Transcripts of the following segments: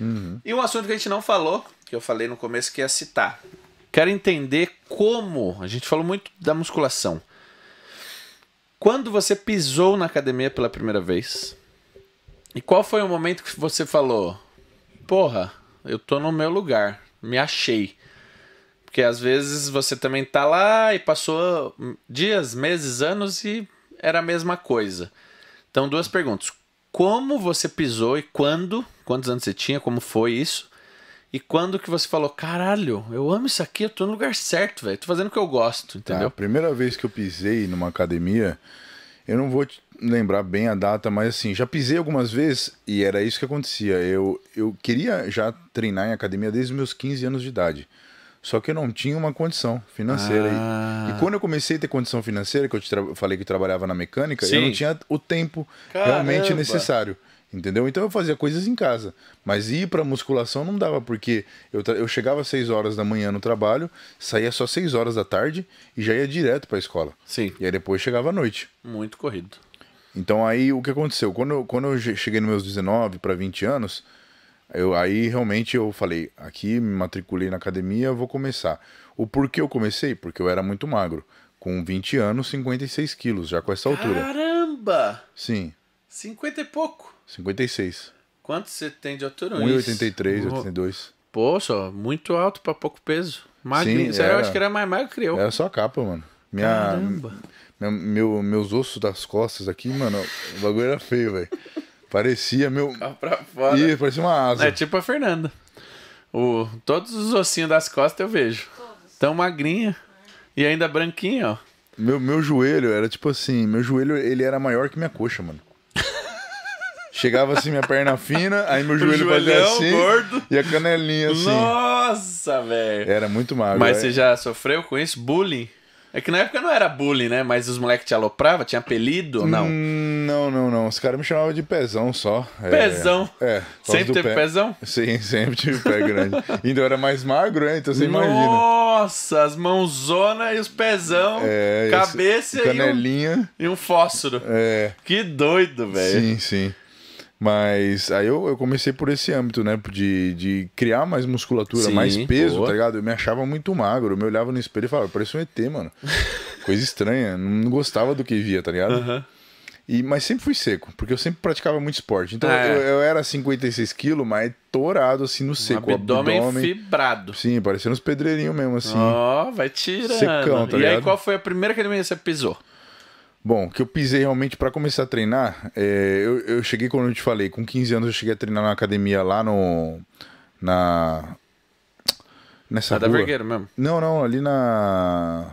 Uhum. E um assunto que a gente não falou, que eu falei no começo que ia é citar. Quero entender como. A gente falou muito da musculação. Quando você pisou na academia pela primeira vez? E qual foi o momento que você falou: Porra, eu tô no meu lugar, me achei? Porque às vezes você também tá lá e passou dias, meses, anos e era a mesma coisa. Então, duas perguntas como você pisou e quando, quantos anos você tinha, como foi isso. E quando que você falou, caralho, eu amo isso aqui, eu tô no lugar certo, velho, tô fazendo o que eu gosto, tá, entendeu? a primeira vez que eu pisei numa academia, eu não vou lembrar bem a data, mas assim, já pisei algumas vezes e era isso que acontecia. Eu, eu queria já treinar em academia desde os meus 15 anos de idade. Só que eu não tinha uma condição financeira. Ah. E, e, quando eu comecei a ter condição financeira, que eu te falei que eu trabalhava na mecânica, Sim. eu não tinha o tempo Caramba. realmente necessário. Entendeu? Então eu fazia coisas em casa. Mas ir pra musculação não dava, porque eu, eu chegava às 6 horas da manhã no trabalho, saía só 6 horas da tarde e já ia direto pra escola. Sim. E aí depois chegava à noite. Muito corrido. Então aí o que aconteceu? Quando eu, quando eu cheguei nos meus 19 para 20 anos, eu, aí realmente eu falei, aqui me matriculei na academia, vou começar. O porquê eu comecei? Porque eu era muito magro. Com 20 anos, 56 quilos, já com essa altura. Caramba! Sim. 50 e pouco. 56. Quanto você tem de altura? 1,83, 82. Poxa, muito alto para pouco peso. Magrinho. Sim, era, eu acho que era mais magro que eu. Era só a capa, mano. Minha, Caramba! Meu, meus ossos das costas aqui, mano, o bagulho era feio, velho. Parecia meu. Tá pra fora. Ih, parecia uma asa. É tipo a Fernanda. O... Todos os ossinhos das costas eu vejo. Todos. Tão magrinha. E ainda branquinha, ó. Meu, meu joelho era tipo assim, meu joelho ele era maior que minha coxa, mano. Chegava assim minha perna fina, aí meu joelho fazia assim gordo. e a canelinha assim. Nossa, velho. Era muito magro. Mas é. você já sofreu com isso? Bullying? É que na época não era bullying, né? Mas os moleques te aloprava tinha apelido ou não? Hum, não, não, não. Os caras me chamavam de pezão só. É, pezão? É. é sempre teve pé. pezão? Sim, sempre tive pé grande. Ainda então era mais magro, né? Então você Nossa, imagina. Nossa, as mãozonas e os pezão. É, cabeça canelinha. E um, e um fósforo. É. Que doido, velho. Sim, sim. Mas aí eu, eu, comecei por esse âmbito, né? De, de criar mais musculatura, Sim, mais peso, boa. tá ligado? Eu me achava muito magro. Eu me olhava no espelho e falava, parece um ET, mano. Coisa estranha. Não gostava do que via, tá ligado? E, mas sempre fui seco, porque eu sempre praticava muito esporte. Então é. eu, eu, era 56 quilos, mas torado assim no seco. Um abdômen, abdômen fibrado. Sim, parecendo uns pedreirinhos mesmo, assim. Ó, oh, vai tirando. Secão, tá e aí qual foi a primeira academia que você pisou? Bom, que eu pisei realmente para começar a treinar, é, eu, eu, cheguei, como eu te falei, com 15 anos eu cheguei a treinar na academia lá no. Na. Nessa. Na rua. da Vergueiro mesmo? Não, não, ali na.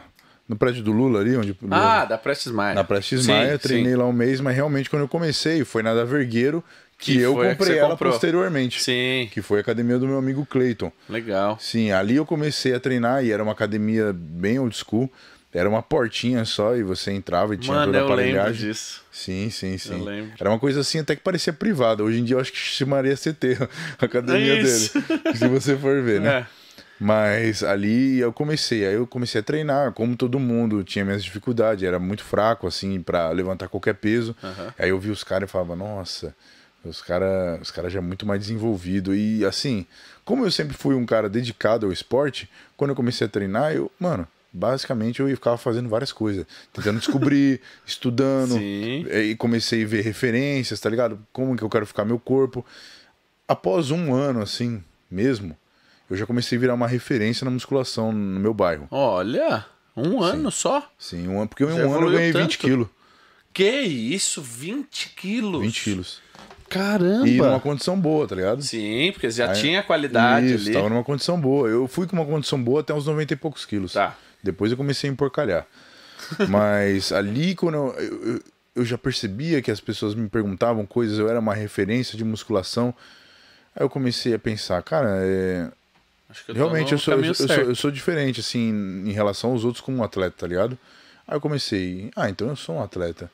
No prédio do Lula, ali onde. Ah, da Prestes Maia. Na Prestes sim, Maia, treinei sim. lá um mês, mas realmente quando eu comecei foi na da Vergueiro, que, que eu comprei ela comprou. posteriormente. Sim. Que foi a academia do meu amigo Clayton. Legal. Sim, ali eu comecei a treinar e era uma academia bem old school. Era uma portinha só e você entrava e tinha Mano, toda a aparelhagem. Eu lembro disso. Sim, sim, sim. Eu lembro. Era uma coisa assim até que parecia privada. Hoje em dia eu acho que chamaria CT, a academia é dele. Se você for ver, né? É. Mas ali eu comecei, aí eu comecei a treinar, como todo mundo, tinha minhas dificuldades, era muito fraco, assim, para levantar qualquer peso. Uhum. Aí eu vi os caras e falava, nossa, os caras os cara já é muito mais desenvolvido. E assim, como eu sempre fui um cara dedicado ao esporte, quando eu comecei a treinar, eu, mano, basicamente eu ficava fazendo várias coisas, tentando descobrir, estudando, Sim. Eh, e comecei a ver referências, tá ligado? Como que eu quero ficar meu corpo. Após um ano, assim, mesmo, eu já comecei a virar uma referência na musculação no meu bairro. Olha, um ano Sim. só? Sim, um ano, porque em um ano eu ganhei tanto. 20 quilos. Que isso, 20 quilos? 20 quilos. Caramba! E numa condição boa, tá ligado? Sim, porque já Aí, tinha qualidade isso, ali. tava numa condição boa. Eu fui com uma condição boa até uns 90 e poucos quilos. Tá. Depois eu comecei a emporcalhar. Mas ali, quando eu, eu, eu, já percebia que as pessoas me perguntavam coisas, eu era uma referência de musculação. Aí eu comecei a pensar, cara, é... eu realmente eu sou, eu, sou, eu sou diferente, assim, em relação aos outros como um atleta, tá ligado? Aí eu comecei, ah, então eu sou um atleta.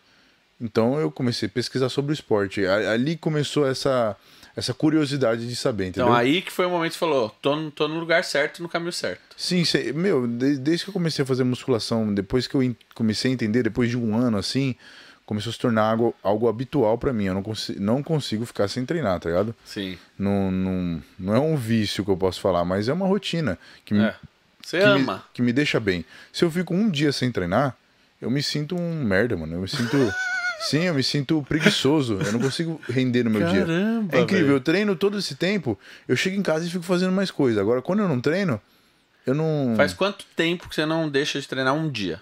Então eu comecei a pesquisar sobre o esporte. Ali começou essa, essa curiosidade de saber, então, entendeu? Então aí que foi o momento que você falou, tô, tô no lugar certo, no caminho certo. Sim, cê, meu, desde, desde que eu comecei a fazer musculação, depois que eu comecei a entender, depois de um ano assim, começou a se tornar algo, algo habitual para mim. Eu não, consi não consigo ficar sem treinar, tá ligado? Sim. Não, não, não é um vício que eu posso falar, mas é uma rotina que me, é. Você ama. Me, que me deixa bem. Se eu fico um dia sem treinar, eu me sinto um merda, mano. Eu me sinto. Sim, eu me sinto preguiçoso. Eu não consigo render no meu Caramba, dia. É incrível. Véio. Eu treino todo esse tempo, eu chego em casa e fico fazendo mais coisa. Agora, quando eu não treino, eu não. Faz quanto tempo que você não deixa de treinar um dia?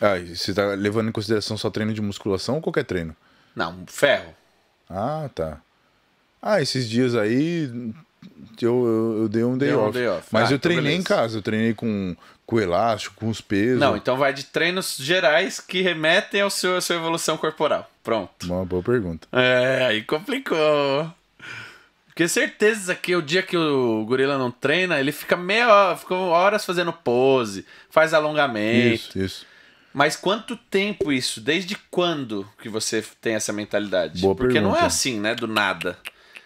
Ah, você tá levando em consideração só treino de musculação ou qualquer treino? Não, ferro. Ah, tá. Ah, esses dias aí, eu, eu, dei um day, off. Um day off. Mas ah, eu então treinei beleza. em casa, eu treinei com, com elástico, com os pesos. Não, então vai de treinos gerais que remetem ao seu, à sua evolução corporal. Pronto. Uma boa pergunta. É, aí complicou. Porque certeza que o dia que o gorila não treina, ele fica meia hora, fica horas fazendo pose, faz alongamento. Isso, isso. Mas quanto tempo isso? Desde quando que você tem essa mentalidade? Boa Porque pergunta. não é assim, né? Do nada.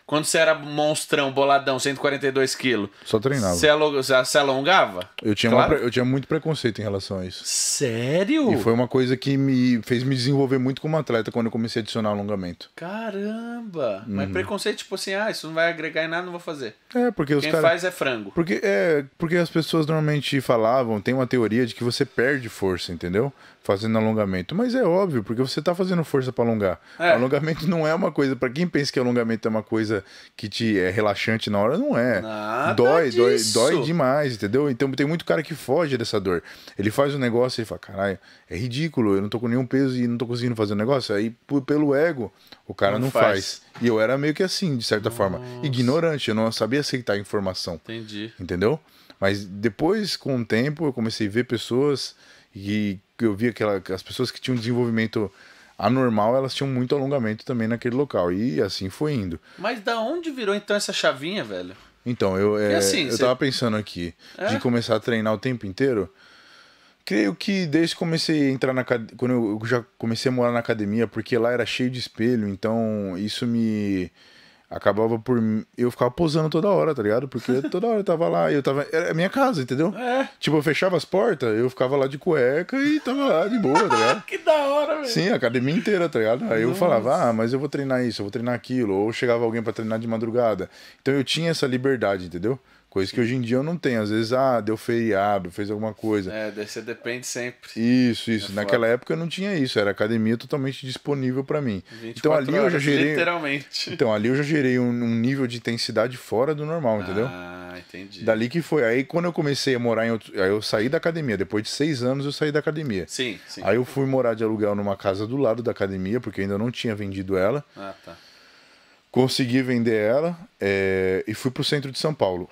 Quando você era monstrão, boladão, 142 quilos. Só treinava. Você alongava? Eu tinha, claro. uma, eu tinha muito preconceito em relação a isso. Sério? E foi uma coisa que me fez me desenvolver muito como atleta quando eu comecei a adicionar alongamento. Caramba! Uhum. Mas preconceito, tipo assim, ah, isso não vai agregar em nada, não vou fazer. É, porque os Quem faz é frango. Porque, é, porque as pessoas normalmente falavam, tem uma teoria de que você perde força, entendeu? fazendo alongamento. Mas é óbvio, porque você está fazendo força para alongar. É. Alongamento não é uma coisa. Para quem pensa que alongamento é uma coisa que te é relaxante na hora, não é. Nada dói, disso. dói, dói demais, entendeu? Então tem muito cara que foge dessa dor. Ele faz um negócio e fala, caralho, é ridículo, eu não tô com nenhum peso e não tô conseguindo fazer o um negócio. Aí, pelo ego, o cara não, não faz. faz. E eu era meio que assim, de certa Nossa. forma. Ignorante, eu não sabia aceitar a informação. Entendi. Entendeu? Mas depois, com o tempo, eu comecei a ver pessoas e eu via aquela, as pessoas que tinham desenvolvimento a normal elas tinham muito alongamento também naquele local. E assim foi indo. Mas da onde virou então essa chavinha, velho? Então, eu, é, assim, eu cê... tava pensando aqui é? de começar a treinar o tempo inteiro. Creio que desde que comecei a entrar na quando eu já comecei a morar na academia, porque lá era cheio de espelho, então isso me acabava por. Eu ficava posando toda hora, tá ligado? Porque toda hora eu tava lá, eu tava. Era a minha casa, entendeu? É. Tipo, eu fechava as portas, eu ficava lá de cueca e tava lá de boa, tá ligado? que da hora, velho. Sim, a academia inteira, tá ligado? Aí Nossa. eu falava, ah, mas eu vou treinar isso, eu vou treinar aquilo. Ou chegava alguém para treinar de madrugada. Então eu tinha essa liberdade, entendeu? Coisa Sim. que hoje em dia eu não tenho. Às vezes, ah, deu feriado, fez alguma coisa. É, você depende sempre. Isso, isso. É Naquela foda. época eu não tinha isso. Era academia totalmente disponível para mim. Então ali horas, eu já gerei. Literalmente. Então ali eu já gerei um, um nível de intensidade fora do normal, entendeu? Ah, entendi. Dali que foi. Aí quando eu comecei a morar em outro. Aí eu saí da academia. Depois de seis anos eu saí da academia. Sim, sim. Aí eu fui morar de aluguel numa casa do lado da academia, porque ainda não tinha vendido ela. Ah, tá. Consegui vender ela é, e fui pro centro de São Paulo.